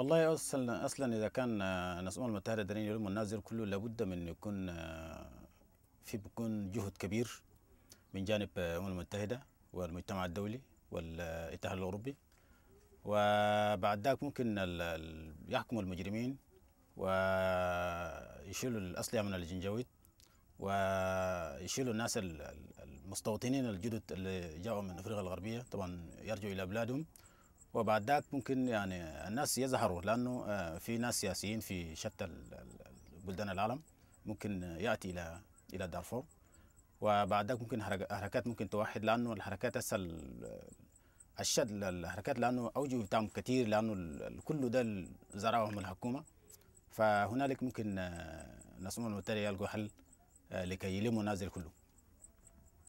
والله اصلا اصلا اذا كان الناس آه، الامم المتحده دارين يلموا الناس كله لابد من يكون آه، في بيكون جهد كبير من جانب الامم آه، المتحده والمجتمع الدولي والاتحاد الاوروبي وبعد ذاك ممكن يحكموا المجرمين ويشيلوا الاسلحه من الجنجاويد ويشيلوا الناس المستوطنين الجدد اللي جاؤوا من افريقيا الغربيه طبعا يرجعوا الى بلادهم وبعد ذلك ممكن يعني الناس يظهروا لانه آه، في ناس سياسيين في شتى بلدان العالم ممكن آه، ياتي الى الى دارفور وبعد ذلك ممكن حركات ممكن توحد لانه الحركات هسه الشد الحركات لانه اوجه بتاعهم كثير لانه كل ده زرعهم الحكومه فهنالك ممكن آه، الناس المتحده يلقوا حل لكي يلموا الناس كله